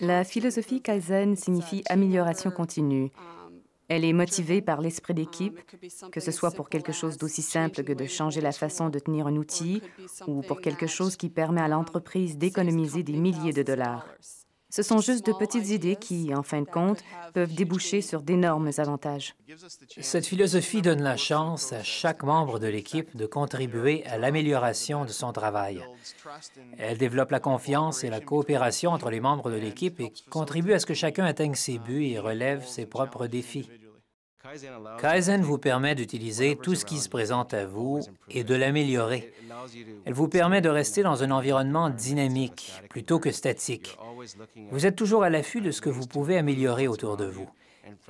La philosophie Kaizen signifie amélioration continue. Um, Elle est motivée par l'esprit um, d'équipe, que ce soit pour quelque chose d'aussi simple que de changer la façon de tenir un outil ou pour quelque chose qui permet à um, l'entreprise d'économiser des milliers de dollars. Ce sont juste de petites idées qui, en fin de compte, peuvent déboucher sur d'énormes avantages. Cette philosophie donne la chance à chaque membre de l'équipe de contribuer à l'amélioration de son travail. Elle développe la confiance et la coopération entre les membres de l'équipe et contribue à ce que chacun atteigne ses buts et relève ses propres défis. Kaizen vous permet d'utiliser tout ce qui se présente à vous et de l'améliorer. Elle vous permet de rester dans un environnement dynamique plutôt que statique. Vous êtes toujours à l'affût de ce que vous pouvez améliorer autour de vous.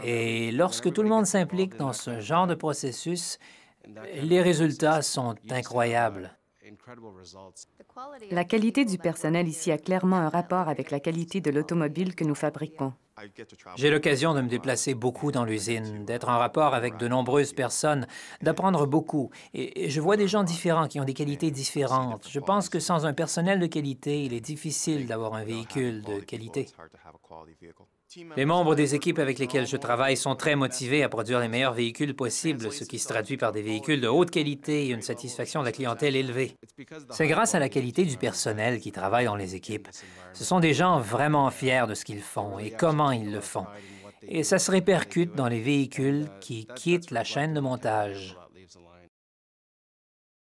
Et lorsque tout le monde s'implique dans ce genre de processus, les résultats sont uh, incroyables. La qualité du personnel ici a clairement un rapport avec la qualité de l'automobile que nous fabriquons. J'ai l'occasion de me déplacer beaucoup dans l'usine, d'être en rapport avec de nombreuses personnes, d'apprendre beaucoup. Et je vois des gens différents qui ont des qualités différentes. Je pense que sans un personnel de qualité, il est difficile d'avoir un véhicule de qualité. Les membres des équipes avec lesquelles je travaille sont très motivés à produire les meilleurs véhicules possibles, ce qui se traduit par des véhicules de haute qualité et une satisfaction de la clientèle élevée. C'est grâce à la qualité du personnel qui travaille dans les équipes. Ce sont des gens vraiment fiers de ce qu'ils font et comment ils le font. Et ça se répercute dans les véhicules qui quittent la chaîne de montage.